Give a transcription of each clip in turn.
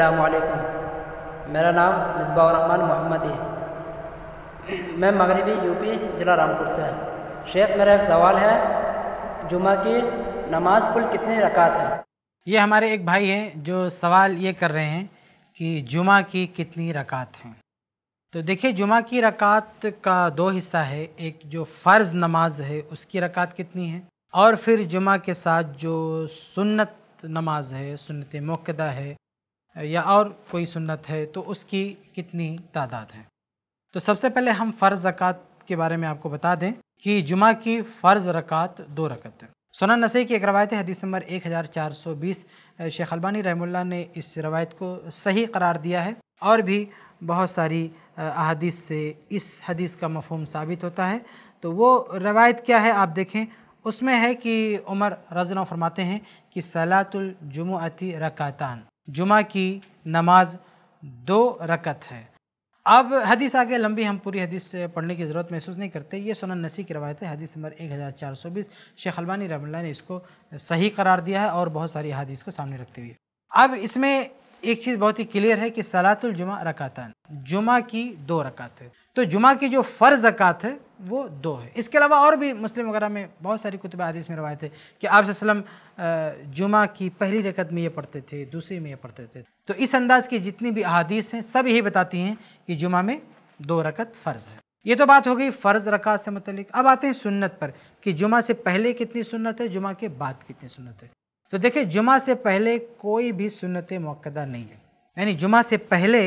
असलकुम मेरा नाम मिसबाउररहमान मोहम्मदी है मैं मगरबी यूपी ज़िला रामपुर से हूँ शेख मेरा एक सवाल है जुमा की नमाज कुल कितनी रकात है ये हमारे एक भाई हैं जो सवाल ये कर रहे हैं कि जुमा की कितनी रकात हैं तो देखिए जुमा की रकात का दो हिस्सा है एक जो फ़र्ज़ नमाज है उसकी रकात कितनी है और फिर जुमा के साथ जो सुन्नत नमाज है सुन्नत मौकदा है या और कोई सुन्नत है तो उसकी कितनी तादाद है तो सबसे पहले हम फ़र्ज़ ज़क़़त के बारे में आपको बता दें कि जुमा की फ़र्ज़ रकात दो रकत है सोना नसई की एक रवायत हदीस नंबर 1420 शेख अलबानी रहमुल्ला ने इस रवायत को सही करार दिया है और भी बहुत सारी अदीस से इस हदीस का मफहम साबित होता है तो वो रवायत क्या है आप देखें उसमें है कि उमर रजना फरमाते हैं कि सलातुलजुमती रकातान जुमा की नमाज दो रकत है अब हदीस आगे लंबी हम पूरी हदीस पढ़ने की ज़रूरत महसूस नहीं करते ये सुनन नसी की रवायत है हदीस नंबर एक हज़ार चार सौ बीस शेख अलबानी रहमल्ला ने इसको सही करार दिया है और बहुत सारी हदीस को सामने रखते हुए अब इसमें एक चीज़ बहुत ही क्लियर है कि सलातुल जुमा रकातान जुमा की दो रकात है तो जुमा की जो फ़र्ज़ ज़क़़त है वो दो है इसके अलावा और भी मुस्लिम वगैरह में बहुत सारी कुतब आदिश में रवायत है कि आप जुमा की पहली रकत में ये पढ़ते थे दूसरी में ये पढ़ते थे तो इस अंदाज़ की जितनी भी अदीस हैं सब यही बताती हैं कि जुमा में दो रकत फ़र्ज़ है ये तो बात हो गई फ़र्ज़ रकात से मतलब अब आते हैं सुन्नत पर कि जुमा से पहले कितनी सुन्नत है जुमा के बाद कितनी सुन्नत है तो देखिए जुमा से पहले कोई भी सुन्नत मौकदा नहीं है यानी जुमा से पहले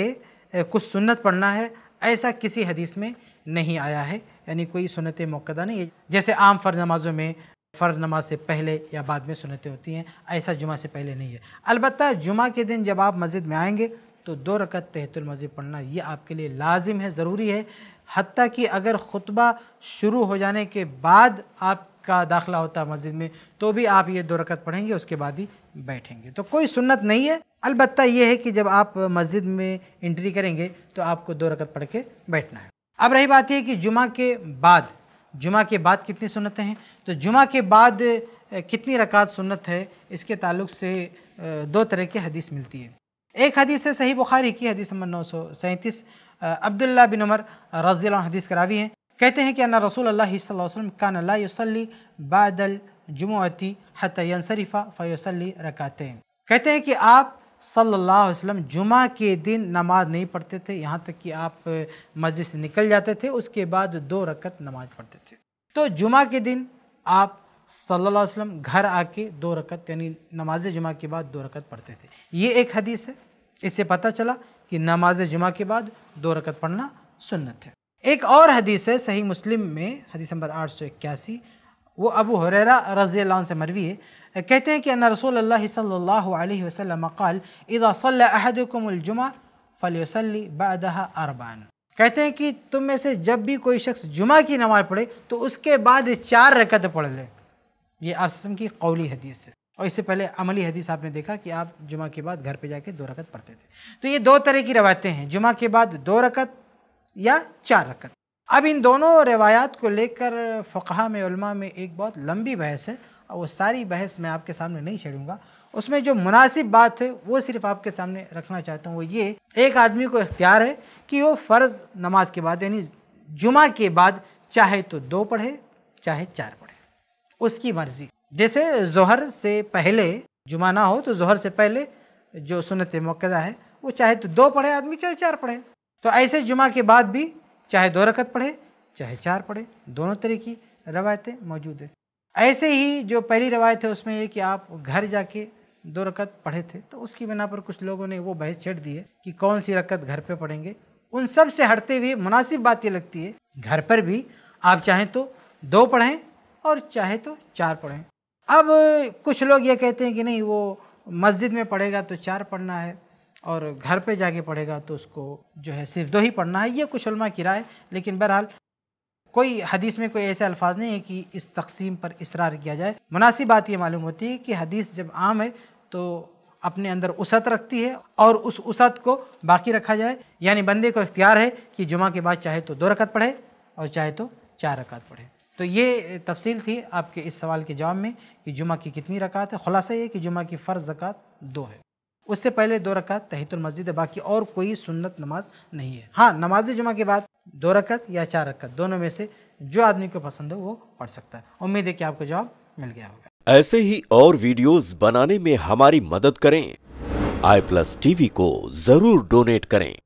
कुछ सुन्नत पढ़ना है ऐसा किसी हदीस में नहीं आया है यानी कोई सुनत मौकदा नहीं है जैसे आम फ़र्ज नमाज़ों में फ़र्ज नमाज से पहले या बाद में सुनतें होती हैं ऐसा जुमा से पहले नहीं है अलबत् जुमा के दिन जब आप मस्जिद में आएंगे तो दो रकत तहतुल मस्जिद पढ़ना ये आपके लिए लाजिम है ज़रूरी है हती कि अगर ख़ुतबा शुरू हो जाने के बाद आप का दाखिला होता है मस्जिद में तो भी आप ये दो रकत पढ़ेंगे उसके बाद ही बैठेंगे तो कोई सुन्नत नहीं है अलबत् ये है कि जब आप मस्जिद में इंट्री करेंगे तो आपको दो रकत पढ़ के बैठना है अब रही बात यह कि जुमा के बाद जुमा के बाद कितनी सुन्नतें हैं तो जुमा के बाद कितनी रकात सुन्नत है इसके ताल्लुक से दो तरह की हदीस मिलती है एक हदीस है सही बुखारी की हदीस नंबर नौ सौ सैंतीस अब्दुल्ला बिन उमर रज़ी हदीस करावी है कहते हैं कि अन्ना रसूल अल्लाह कान अल्लासली बादल जुमती हतरीफ़ा फ़ैसली रकाते हैं कहते हैं कि आप सल्लल्लाहु अलैहि वसल्लम जुमा के दिन नमाज नहीं पढ़ते थे यहाँ तक कि आप मस्जिद से निकल जाते थे उसके बाद दो रकत नमाज पढ़ते थे तो जुमा के दिन आप सल्लल्लाहु अलैहि वसल्लम घर आके दो रकत यानी नमाज जुमा के बाद दो रकत पढ़ते थे ये एक हदीस है इससे पता चला कि नमाज जुमा के बाद दो रकत पढ़ना सुनत है एक और हदीस है सही मुस्लिम में हदीस नंबर आठ सौ इक्यासी वो अबू हुररा रज़ी से मरवी है कहते हैं कि अन्ना रसूल अल्लाह सल्ला वसलम कल इदासलकुमजुमा फ़लसली बदहा अरबान कहते हैं कि तुम में से जब भी कोई शख्स जुमा की नमाज़ पढ़े तो उसके बाद चार रकत पढ़ ले ये आसम की कौली हदीस है और इससे पहले अमली हदीस आपने देखा कि आप जुमा के बाद घर पे जाके दो रकत पढ़ते थे तो ये दो तरह की रवायतें हैं जुमा के बाद दो रकत या चार रकत अब इन दोनों रिवायात को लेकर फ़कहा में उलमा में एक बहुत लंबी बहस है और वो सारी बहस मैं आपके सामने नहीं छेड़ूंगा उसमें जो मुनासिब बात है वो सिर्फ आपके सामने रखना चाहता हूँ वो ये एक आदमी को इख्तियार है कि वो फ़र्ज़ नमाज के बाद यानी जुमा के बाद चाहे तो दो पढ़े चाहे चार पढ़े उसकी मर्ज़ी जैसे जहर से पहले जुमा ना हो तो जहर से पहले जो सुनत मौक़ा है वो चाहे तो दो पढ़े आदमी चाहे चार पढ़े तो ऐसे जुमा के बाद भी चाहे दो रकत पढ़े चाहे चार पढ़े दोनों तरह की रवायतें मौजूद है ऐसे ही जो पहली रवायत है उसमें ये कि आप घर जाके दो रकत पढ़े थे तो उसकी बिना पर कुछ लोगों ने वो बहस छेड़ दी है कि कौन सी रकत घर पे पढ़ेंगे उन सब से हटते हुए मुनासिब बात ये लगती है घर पर भी आप चाहें तो दो पढ़ें और चाहे तो चार पढ़ें अब कुछ लोग ये कहते हैं कि नहीं वो मस्जिद में पढ़ेगा तो चार पढ़ना है और घर पे जाके पढ़ेगा तो उसको जो है सिर्फ दो ही पढ़ना है ये कुछ उलमा की राय लेकिन बहरहाल कोई हदीस में कोई ऐसे अल्फाज नहीं है कि इस तकसीम पर इसरार किया जाए मुनासिब बात ये मालूम होती है कि हदीस जब आम है तो अपने अंदर उसत रखती है और उस उसत को बाकी रखा जाए यानी बंदे को इख्तियार है कि जुमा के बाद चाहे तो दो रकत पढ़े और चाहे तो चार रकत पढ़े तो ये तफसील थी आपके इस सवाल के जवाब में कि जुमा की कितनी रकात है खुलासा ये कि जुमा की फ़र्ज़ ज़क़ात दो है उससे पहले दो रकत तहतुल मस्जिद है बाकी और कोई सुन्नत नमाज नहीं है हाँ नमाज जुमा के बाद दो रकत या चार रकत दोनों में से जो आदमी को पसंद हो वो पढ़ सकता है उम्मीद है कि आपको जवाब मिल गया होगा ऐसे ही और वीडियोस बनाने में हमारी मदद करें आई प्लस टीवी को जरूर डोनेट करें